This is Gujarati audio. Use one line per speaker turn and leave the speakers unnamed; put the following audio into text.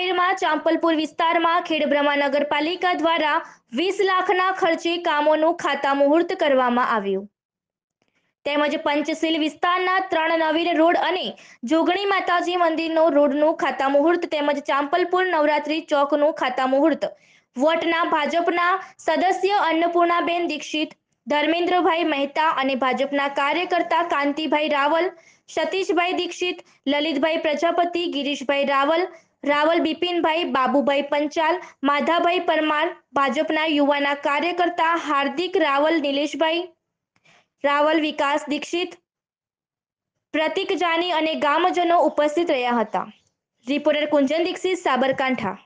શહેરમાં ચાંપલપુર વિસ્તારમાં ખેડબ્રહ્મા નગરપાલિકા દ્વારા વીસ લાખના ખર્ચે કામોનું ખાતા મુહૂર્ત કરવામાં આવ્યું તેમજ પંચશીલ વિસ્તારના ત્રણ નવીન રોડ અને જોગણી માતાજી મંદિરનો રોડનું ખાતા મુહૂર્ત તેમજ ચાંપલપુર નવરાત્રી ચોકનું ખાતા મુહૂર્ત વોટના ભાજપના સદસ્ય અન્નપૂર્ણાબેન દીક્ષિત ધર્મેન્દ્રભાઈ મહેતા અને ભાજપના કાર્યકર્તા કાંતિભાઈ રાવલ સતીશભાઈ દીક્ષિત લલિતભાઈ પ્રજાપતિ ગિરીશભાઈ રાવલ રાવલ બિપિનભાઈ બાબુભાઈ પંચાલ માધાભાઈ પરમાર ભાજપના યુવાના કાર્યકર્તા હાર્દિક રાવલ નિલેશભાઈ રાવલ વિકાસ દીક્ષિત પ્રતિક જાની અને ગામજનો ઉપસ્થિત રહ્યા હતા રિપોર્ટર કુંજન દીક્ષિત સાબરકાંઠા